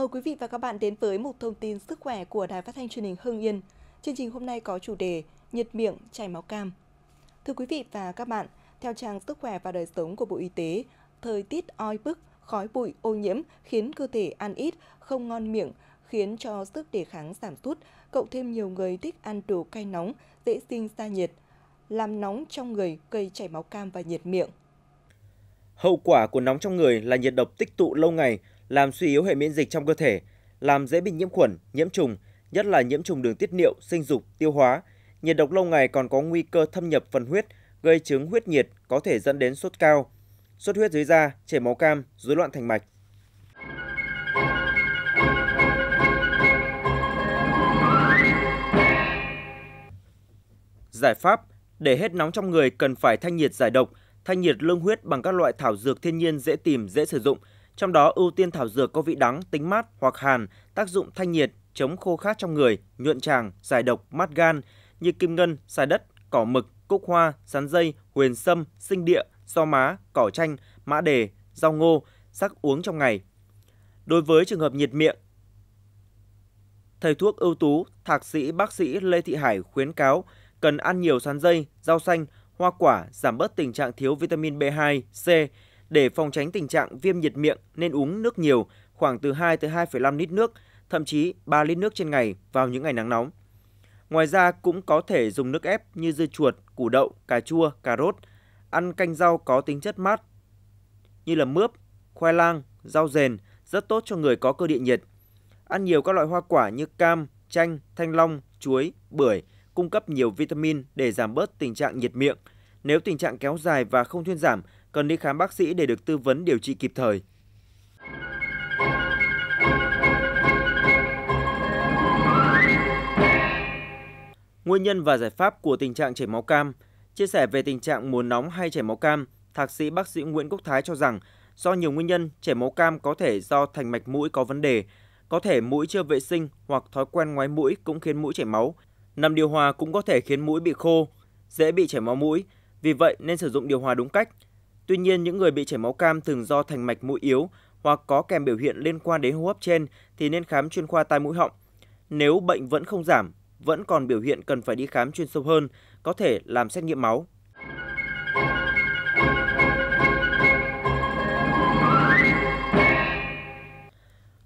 mời quý vị và các bạn đến với một thông tin sức khỏe của Đài Phát thanh Truyền hình Hưng Yên. Chương trình hôm nay có chủ đề Nhiệt miệng chảy máu cam. Thưa quý vị và các bạn, theo trang Sức khỏe và đời sống của Bộ Y tế, thời tiết oi bức, khói bụi ô nhiễm khiến cơ thể ăn ít, không ngon miệng, khiến cho sức đề kháng giảm sút, cộng thêm nhiều người thích ăn đồ cay nóng, dễ sinh ra nhiệt, làm nóng trong người gây chảy máu cam và nhiệt miệng. Hậu quả của nóng trong người là nhiệt độc tích tụ lâu ngày, làm suy yếu hệ miễn dịch trong cơ thể, làm dễ bị nhiễm khuẩn, nhiễm trùng, nhất là nhiễm trùng đường tiết niệu, sinh dục, tiêu hóa. Nhiệt độc lâu ngày còn có nguy cơ thâm nhập phần huyết, gây chứng huyết nhiệt, có thể dẫn đến sốt cao, xuất huyết dưới da, chảy máu cam, rối loạn thành mạch. Giải pháp để hết nóng trong người cần phải thanh nhiệt giải độc, thanh nhiệt lương huyết bằng các loại thảo dược thiên nhiên dễ tìm, dễ sử dụng – trong đó ưu tiên thảo dược có vị đắng, tính mát hoặc hàn, tác dụng thanh nhiệt, chống khô khát trong người, nhuận tràng, giải độc, mát gan như kim ngân, xài đất, cỏ mực, cúc hoa, sắn dây, huyền sâm, sinh địa, so má, cỏ chanh, mã đề, rau ngô, sắc uống trong ngày. Đối với trường hợp nhiệt miệng, thầy thuốc ưu tú, thạc sĩ bác sĩ Lê Thị Hải khuyến cáo cần ăn nhiều sắn dây, rau xanh, hoa quả giảm bớt tình trạng thiếu vitamin B2, C, để phòng tránh tình trạng viêm nhiệt miệng nên uống nước nhiều, khoảng từ 2 tới 2,5 lít nước, thậm chí 3 lít nước trên ngày vào những ngày nắng nóng. Ngoài ra cũng có thể dùng nước ép như dưa chuột, củ đậu, cà chua, cà rốt, ăn canh rau có tính chất mát như là mướp, khoai lang, rau rền rất tốt cho người có cơ địa nhiệt. Ăn nhiều các loại hoa quả như cam, chanh, thanh long, chuối, bưởi cung cấp nhiều vitamin để giảm bớt tình trạng nhiệt miệng. Nếu tình trạng kéo dài và không thuyên giảm cần đi khám bác sĩ để được tư vấn điều trị kịp thời. Nguyên nhân và giải pháp của tình trạng chảy máu cam Chia sẻ về tình trạng mùa nóng hay chảy máu cam, thạc sĩ bác sĩ Nguyễn Quốc Thái cho rằng do nhiều nguyên nhân, chảy máu cam có thể do thành mạch mũi có vấn đề, có thể mũi chưa vệ sinh hoặc thói quen ngoái mũi cũng khiến mũi chảy máu. Nằm điều hòa cũng có thể khiến mũi bị khô, dễ bị chảy máu mũi, vì vậy nên sử dụng điều hòa đúng cách, Tuy nhiên, những người bị chảy máu cam thường do thành mạch mũi yếu hoặc có kèm biểu hiện liên quan đến hô hấp trên thì nên khám chuyên khoa tai mũi họng. Nếu bệnh vẫn không giảm, vẫn còn biểu hiện cần phải đi khám chuyên sâu hơn, có thể làm xét nghiệm máu.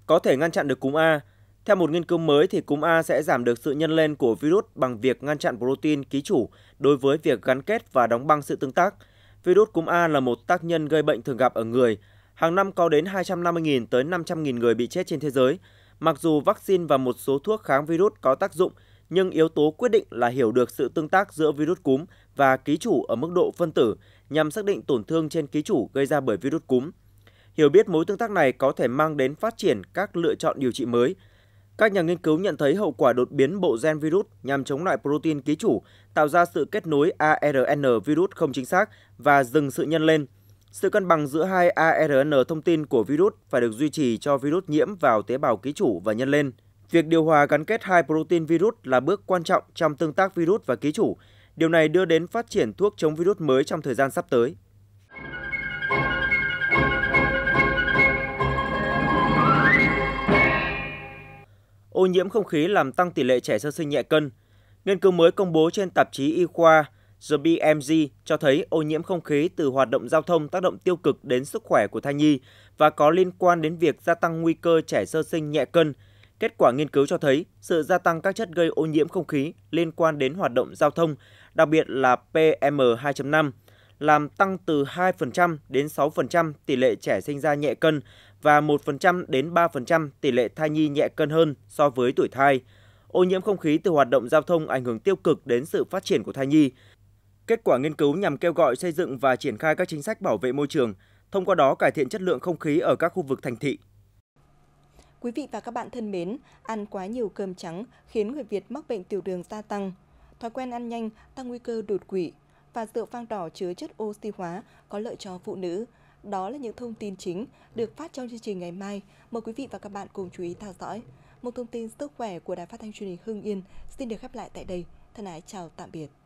Có thể ngăn chặn được cúm A. Theo một nghiên cứu mới thì cúm A sẽ giảm được sự nhân lên của virus bằng việc ngăn chặn protein ký chủ đối với việc gắn kết và đóng băng sự tương tác – Virus cúm A là một tác nhân gây bệnh thường gặp ở người. Hàng năm có đến 250.000 tới 500.000 người bị chết trên thế giới. Mặc dù vaccine và một số thuốc kháng virus có tác dụng, nhưng yếu tố quyết định là hiểu được sự tương tác giữa virus cúm và ký chủ ở mức độ phân tử nhằm xác định tổn thương trên ký chủ gây ra bởi virus cúm. Hiểu biết mối tương tác này có thể mang đến phát triển các lựa chọn điều trị mới – các nhà nghiên cứu nhận thấy hậu quả đột biến bộ gen virus nhằm chống lại protein ký chủ, tạo ra sự kết nối ARN virus không chính xác và dừng sự nhân lên. Sự cân bằng giữa hai ARN thông tin của virus phải được duy trì cho virus nhiễm vào tế bào ký chủ và nhân lên. Việc điều hòa gắn kết hai protein virus là bước quan trọng trong tương tác virus và ký chủ. Điều này đưa đến phát triển thuốc chống virus mới trong thời gian sắp tới. ô nhiễm không khí làm tăng tỷ lệ trẻ sơ sinh nhẹ cân. Nghiên cứu mới công bố trên tạp chí y khoa The BMG cho thấy ô nhiễm không khí từ hoạt động giao thông tác động tiêu cực đến sức khỏe của thai nhi và có liên quan đến việc gia tăng nguy cơ trẻ sơ sinh nhẹ cân. Kết quả nghiên cứu cho thấy sự gia tăng các chất gây ô nhiễm không khí liên quan đến hoạt động giao thông, đặc biệt là PM2.5, làm tăng từ 2% đến 6% tỷ lệ trẻ sinh ra nhẹ cân và 1% đến 3% tỷ lệ thai nhi nhẹ cân hơn so với tuổi thai. Ô nhiễm không khí từ hoạt động giao thông ảnh hưởng tiêu cực đến sự phát triển của thai nhi. Kết quả nghiên cứu nhằm kêu gọi xây dựng và triển khai các chính sách bảo vệ môi trường, thông qua đó cải thiện chất lượng không khí ở các khu vực thành thị. Quý vị và các bạn thân mến, ăn quá nhiều cơm trắng khiến người Việt mắc bệnh tiểu đường gia tăng. Thói quen ăn nhanh tăng nguy cơ đột quỵ và rượu vang đỏ chứa chất oxy hóa có lợi cho phụ nữ, đó là những thông tin chính được phát trong chương trình ngày mai. Mời quý vị và các bạn cùng chú ý theo dõi. Một thông tin sức khỏe của Đài Phát thanh truyền hình Hưng Yên xin được khép lại tại đây. Thân ái chào tạm biệt.